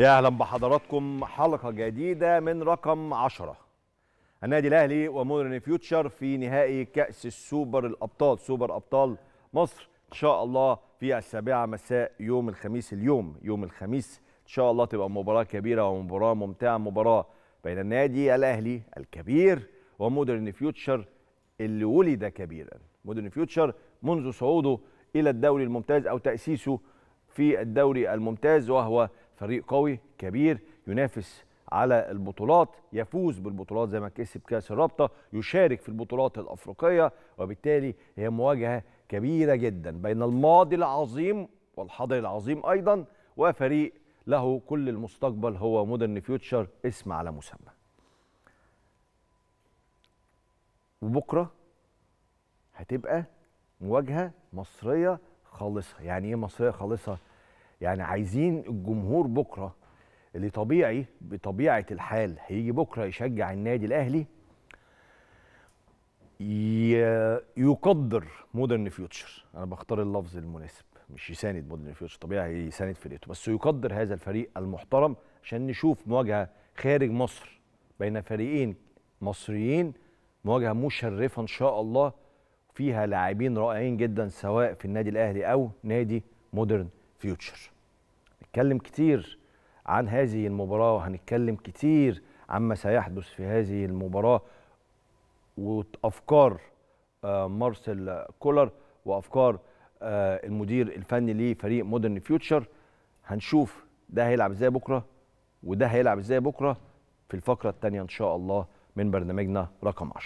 يا اهلا بحضراتكم حلقه جديده من رقم 10 النادي الاهلي ومودرن فيوتشر في نهائي كاس السوبر الابطال سوبر ابطال مصر ان شاء الله في السابعه مساء يوم الخميس اليوم يوم الخميس ان شاء الله تبقى مباراه كبيره ومباراه ممتعه مباراه بين النادي الاهلي الكبير ومودرن فيوتشر اللي ولد كبيرا مودرن فيوتشر منذ صعوده الى الدوري الممتاز او تاسيسه في الدوري الممتاز وهو فريق قوي كبير ينافس على البطولات يفوز بالبطولات زي ما كسب كاس الرابطه يشارك في البطولات الافريقيه وبالتالي هي مواجهه كبيره جدا بين الماضي العظيم والحاضر العظيم ايضا وفريق له كل المستقبل هو مودرن فيوتشر اسم على مسمى وبكره هتبقى مواجهه مصريه خالصه يعني ايه مصريه خالصه يعني عايزين الجمهور بكره اللي طبيعي بطبيعه الحال هيجي بكره يشجع النادي الاهلي يقدر مودرن فيوتشر انا بختار اللفظ المناسب مش يساند مودرن فيوتشر طبيعي يساند فرقته بس يقدر هذا الفريق المحترم عشان نشوف مواجهه خارج مصر بين فريقين مصريين مواجهه مشرفه ان شاء الله فيها لاعبين رائعين جدا سواء في النادي الاهلي او نادي مودرن فيوتشر هنتكلم كتير عن هذه المباراة وهنتكلم كتير عما سيحدث في هذه المباراة وأفكار آه، مارسيل كولر وأفكار آه، المدير الفني لفريق مودرن فيوتشر هنشوف ده هيلعب ازاي بكرة وده هيلعب ازاي بكرة في الفقرة الثانية إن شاء الله من برنامجنا رقم 10